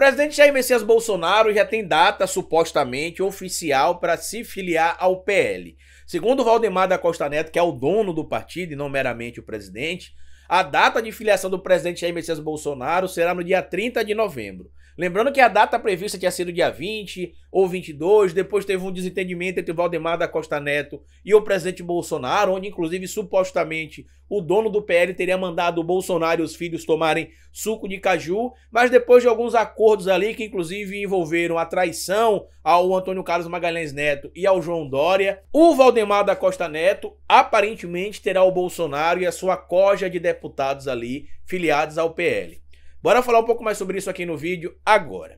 Presidente Jair Messias Bolsonaro já tem data supostamente oficial para se filiar ao PL. Segundo Valdemar da Costa Neto, que é o dono do partido e não meramente o presidente, a data de filiação do presidente Jair Messias Bolsonaro será no dia 30 de novembro. Lembrando que a data prevista tinha sido dia 20 ou 22, depois teve um desentendimento entre o Valdemar da Costa Neto e o presidente Bolsonaro, onde inclusive supostamente o dono do PL teria mandado o Bolsonaro e os filhos tomarem suco de caju, mas depois de alguns acordos ali que inclusive envolveram a traição ao Antônio Carlos Magalhães Neto e ao João Dória, o Valdemar da Costa Neto aparentemente terá o Bolsonaro e a sua coja de deputados deputados ali filiados ao PL. Bora falar um pouco mais sobre isso aqui no vídeo agora.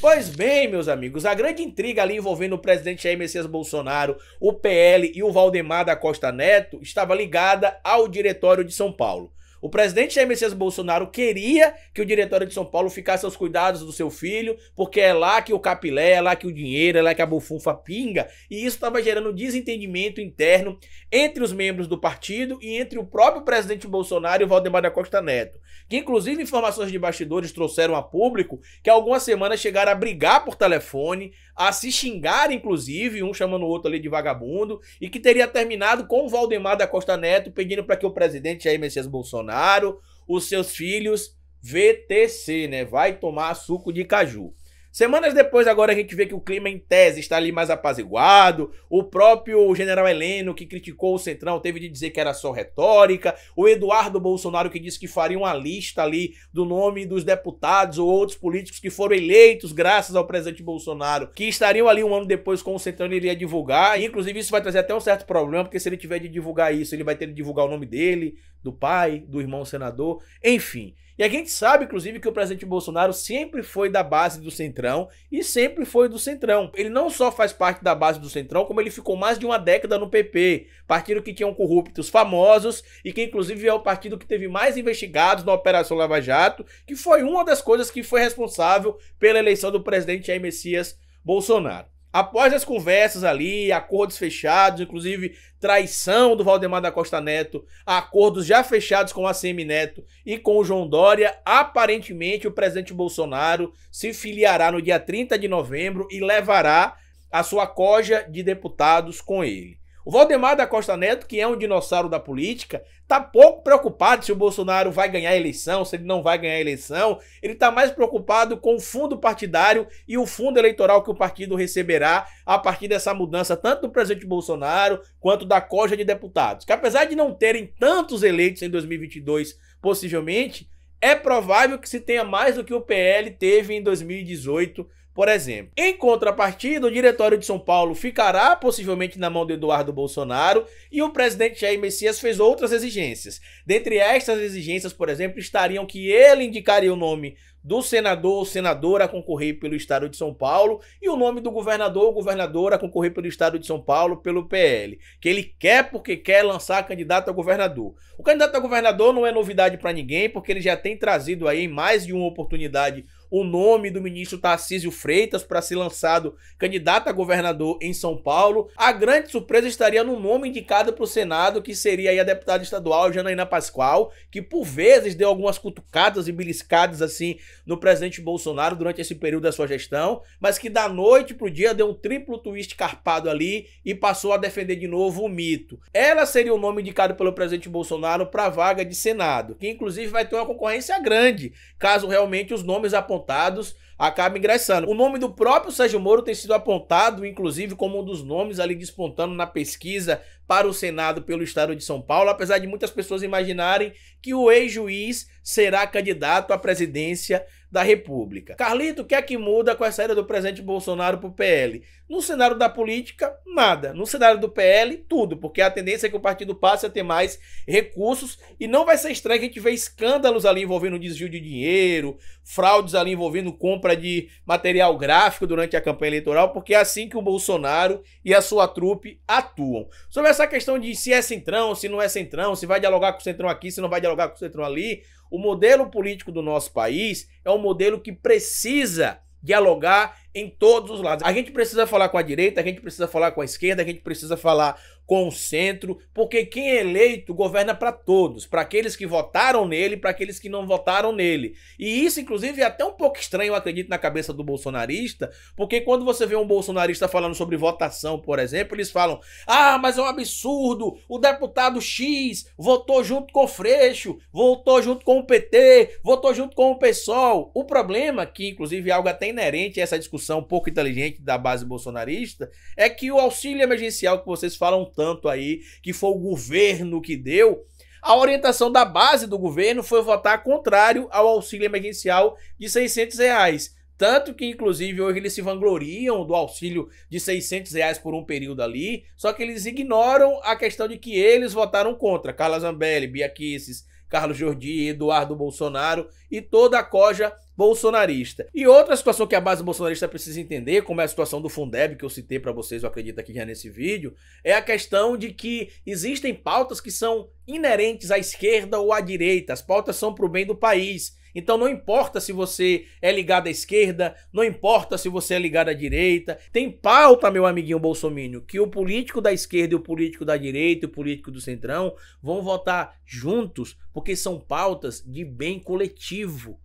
Pois bem, meus amigos, a grande intriga ali envolvendo o presidente Jair Messias Bolsonaro, o PL e o Valdemar da Costa Neto estava ligada ao Diretório de São Paulo. O presidente Jair Messias Bolsonaro queria que o diretório de São Paulo ficasse aos cuidados do seu filho, porque é lá que o capilé, é lá que o dinheiro, é lá que a bufunfa pinga, e isso estava gerando desentendimento interno entre os membros do partido e entre o próprio presidente Bolsonaro e Valdemar da Costa Neto, que inclusive informações de bastidores trouxeram a público que algumas semanas chegaram a brigar por telefone, a se xingar inclusive, um chamando o outro ali de vagabundo, e que teria terminado com o Valdemar da Costa Neto pedindo para que o presidente Jair Messias Bolsonaro Bolsonaro, os seus filhos VTC, né? Vai tomar suco de caju. Semanas depois, agora a gente vê que o clima em tese está ali mais apaziguado. O próprio general Heleno, que criticou o Centrão, teve de dizer que era só retórica. O Eduardo Bolsonaro, que disse que faria uma lista ali do nome dos deputados ou outros políticos que foram eleitos graças ao presidente Bolsonaro, que estariam ali um ano depois com o Centrão, ele iria divulgar. E, inclusive, isso vai trazer até um certo problema, porque se ele tiver de divulgar isso, ele vai ter de divulgar o nome dele, do pai, do irmão senador, enfim. E a gente sabe, inclusive, que o presidente Bolsonaro sempre foi da base do Centrão e sempre foi do Centrão. Ele não só faz parte da base do Centrão, como ele ficou mais de uma década no PP, partido que tinha um corruptos famosos e que, inclusive, é o partido que teve mais investigados na Operação Lava Jato, que foi uma das coisas que foi responsável pela eleição do presidente Jair Messias Bolsonaro. Após as conversas ali, acordos fechados, inclusive traição do Valdemar da Costa Neto, acordos já fechados com a Cm Neto e com o João Dória, aparentemente o presidente Bolsonaro se filiará no dia 30 de novembro e levará a sua coja de deputados com ele. O Valdemar da Costa Neto, que é um dinossauro da política, tá pouco preocupado se o Bolsonaro vai ganhar a eleição, se ele não vai ganhar a eleição. Ele tá mais preocupado com o fundo partidário e o fundo eleitoral que o partido receberá a partir dessa mudança, tanto do presidente Bolsonaro quanto da coja de deputados. Que apesar de não terem tantos eleitos em 2022, possivelmente, é provável que se tenha mais do que o PL teve em 2018 por exemplo. Em contrapartida, o diretório de São Paulo ficará possivelmente na mão de Eduardo Bolsonaro e o presidente Jair Messias fez outras exigências. Dentre estas exigências, por exemplo, estariam que ele indicaria o nome do senador ou senadora a concorrer pelo estado de São Paulo e o nome do governador ou governadora a concorrer pelo estado de São Paulo pelo PL, que ele quer porque quer lançar candidato a governador. O candidato a governador não é novidade para ninguém, porque ele já tem trazido aí mais de uma oportunidade o nome do ministro Tarcísio Freitas para ser lançado candidato a governador em São Paulo. A grande surpresa estaria no nome indicado para o Senado, que seria a deputada estadual Janaína Pascoal, que por vezes deu algumas cutucadas e beliscadas assim no presidente Bolsonaro durante esse período da sua gestão, mas que da noite pro dia deu um triplo twist carpado ali e passou a defender de novo o mito. Ela seria o nome indicado pelo presidente Bolsonaro para a vaga de Senado, que inclusive vai ter uma concorrência grande, caso realmente os nomes apontados apontados acaba ingressando. O nome do próprio Sérgio Moro tem sido apontado, inclusive, como um dos nomes ali despontando na pesquisa para o Senado pelo Estado de São Paulo, apesar de muitas pessoas imaginarem que o ex-juiz será candidato à presidência da República. Carlito, o que é que muda com a saída do presidente Bolsonaro para o PL? No cenário da política, nada. No cenário do PL, tudo, porque a tendência é que o partido passe a ter mais recursos e não vai ser estranho que a gente vê escândalos ali envolvendo desvio de dinheiro, fraudes ali envolvendo compra de material gráfico durante a campanha eleitoral, porque é assim que o Bolsonaro e a sua trupe atuam. Sobre essa questão de se é centrão, se não é centrão, se vai dialogar com o centrão aqui, se não vai dialogar com o centrão ali, o modelo político do nosso país é um modelo que precisa dialogar em todos os lados. A gente precisa falar com a direita, a gente precisa falar com a esquerda, a gente precisa falar com o centro, porque quem é eleito governa para todos, para aqueles que votaram nele, para aqueles que não votaram nele. E isso, inclusive, é até um pouco estranho, eu acredito, na cabeça do bolsonarista, porque quando você vê um bolsonarista falando sobre votação, por exemplo, eles falam: ah, mas é um absurdo, o deputado X votou junto com o Freixo, votou junto com o PT, votou junto com o PSOL. O problema, que inclusive é algo até inerente a essa discussão, discussão pouco inteligente da base bolsonarista é que o auxílio emergencial que vocês falam tanto aí, que foi o governo que deu, a orientação da base do governo foi votar contrário ao auxílio emergencial de 600 reais. Tanto que, inclusive, hoje eles se vangloriam do auxílio de 600 reais por um período ali, só que eles ignoram a questão de que eles votaram contra. Carla Zambelli, Bia Kisses, Carlos Jordi, Eduardo Bolsonaro e toda a coja bolsonarista. E outra situação que a base bolsonarista precisa entender, como é a situação do Fundeb, que eu citei para vocês, eu acredito aqui já é nesse vídeo, é a questão de que existem pautas que são inerentes à esquerda ou à direita. As pautas são para o bem do país. Então não importa se você é ligado à esquerda, não importa se você é ligado à direita. Tem pauta, meu amiguinho Bolsonaro, que o político da esquerda e o político da direita, o político do centrão vão votar juntos, porque são pautas de bem coletivo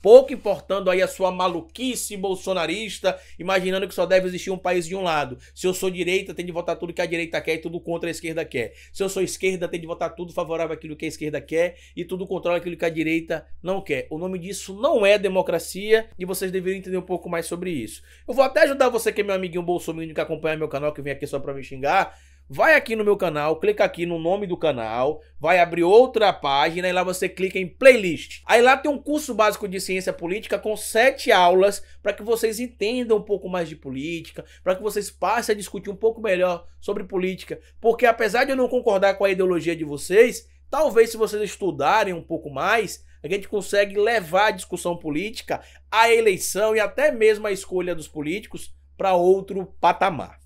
pouco importando aí a sua maluquice bolsonarista, imaginando que só deve existir um país de um lado. Se eu sou direita, tem de votar tudo que a direita quer e tudo contra a esquerda quer. Se eu sou esquerda, tem de votar tudo favorável àquilo que a esquerda quer e tudo contra aquilo que a direita não quer. O nome disso não é democracia e vocês deveriam entender um pouco mais sobre isso. Eu vou até ajudar você que é meu amiguinho bolsominion que acompanha meu canal, que vem aqui só pra me xingar, Vai aqui no meu canal, clica aqui no nome do canal, vai abrir outra página e lá você clica em playlist. Aí lá tem um curso básico de ciência política com sete aulas para que vocês entendam um pouco mais de política, para que vocês passem a discutir um pouco melhor sobre política, porque apesar de eu não concordar com a ideologia de vocês, talvez se vocês estudarem um pouco mais, a gente consegue levar a discussão política, a eleição e até mesmo a escolha dos políticos para outro patamar.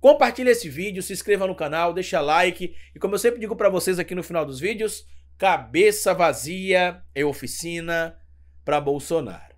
Compartilhe esse vídeo, se inscreva no canal, deixa like. E como eu sempre digo para vocês aqui no final dos vídeos, cabeça vazia é oficina para Bolsonaro.